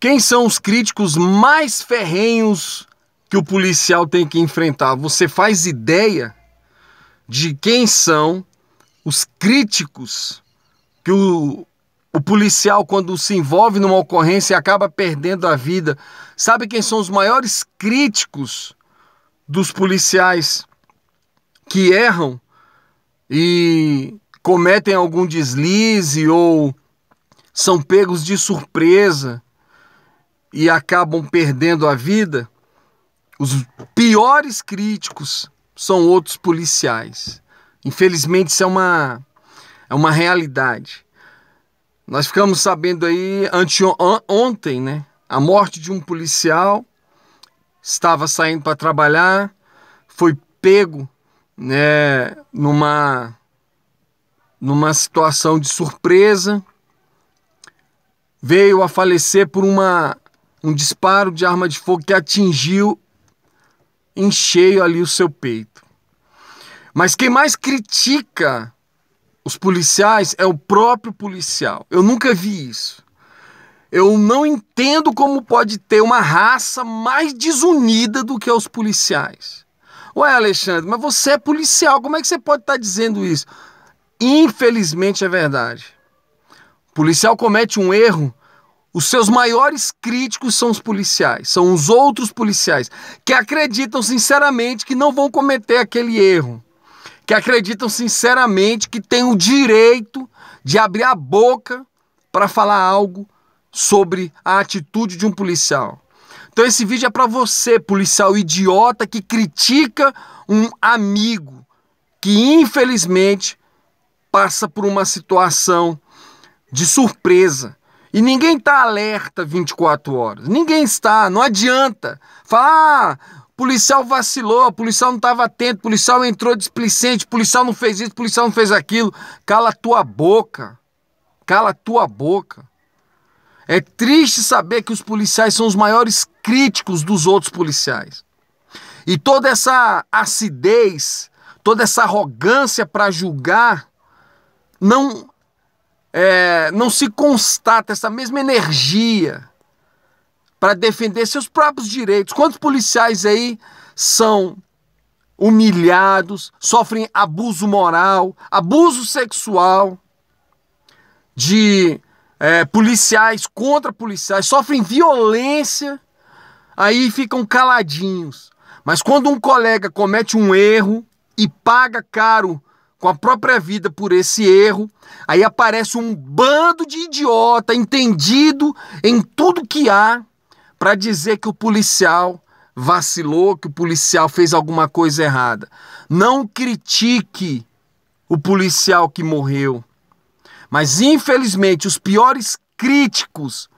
Quem são os críticos mais ferrenhos que o policial tem que enfrentar? Você faz ideia de quem são os críticos que o, o policial, quando se envolve numa ocorrência, acaba perdendo a vida? Sabe quem são os maiores críticos dos policiais que erram e cometem algum deslize ou são pegos de surpresa? e acabam perdendo a vida, os piores críticos são outros policiais. Infelizmente, isso é uma, é uma realidade. Nós ficamos sabendo aí ontem, né? A morte de um policial estava saindo para trabalhar, foi pego, né, numa numa situação de surpresa, veio a falecer por uma um disparo de arma de fogo que atingiu em cheio ali o seu peito. Mas quem mais critica os policiais é o próprio policial. Eu nunca vi isso. Eu não entendo como pode ter uma raça mais desunida do que os policiais. Ué, Alexandre, mas você é policial, como é que você pode estar tá dizendo isso? Infelizmente é verdade. O policial comete um erro os seus maiores críticos são os policiais, são os outros policiais que acreditam sinceramente que não vão cometer aquele erro, que acreditam sinceramente que têm o direito de abrir a boca para falar algo sobre a atitude de um policial. Então esse vídeo é para você, policial idiota que critica um amigo que infelizmente passa por uma situação de surpresa e ninguém está alerta 24 horas. Ninguém está. Não adianta. Falar, ah, policial vacilou, policial não estava atento, policial entrou displicente, policial não fez isso, policial não fez aquilo. Cala tua boca. Cala tua boca. É triste saber que os policiais são os maiores críticos dos outros policiais. E toda essa acidez, toda essa arrogância para julgar não é, não se constata essa mesma energia para defender seus próprios direitos. Quantos policiais aí são humilhados, sofrem abuso moral, abuso sexual de é, policiais contra policiais, sofrem violência, aí ficam caladinhos. Mas quando um colega comete um erro e paga caro com a própria vida por esse erro. Aí aparece um bando de idiota entendido em tudo que há para dizer que o policial vacilou, que o policial fez alguma coisa errada. Não critique o policial que morreu. Mas infelizmente os piores críticos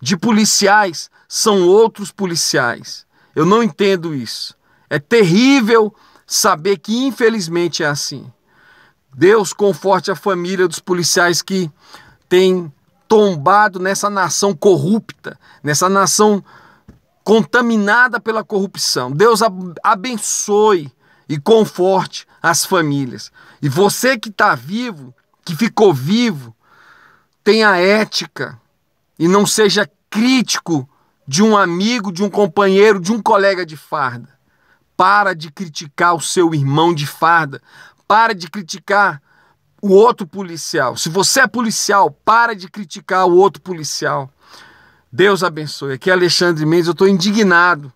de policiais são outros policiais. Eu não entendo isso. É terrível saber que infelizmente é assim. Deus conforte a família dos policiais que têm tombado nessa nação corrupta, nessa nação contaminada pela corrupção. Deus abençoe e conforte as famílias. E você que está vivo, que ficou vivo, tenha ética e não seja crítico de um amigo, de um companheiro, de um colega de farda. Para de criticar o seu irmão de farda para de criticar o outro policial. Se você é policial, para de criticar o outro policial. Deus abençoe. Aqui é Alexandre Mendes, eu estou indignado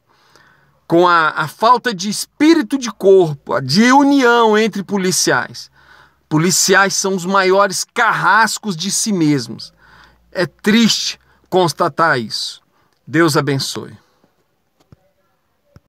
com a, a falta de espírito de corpo, de união entre policiais. Policiais são os maiores carrascos de si mesmos. É triste constatar isso. Deus abençoe.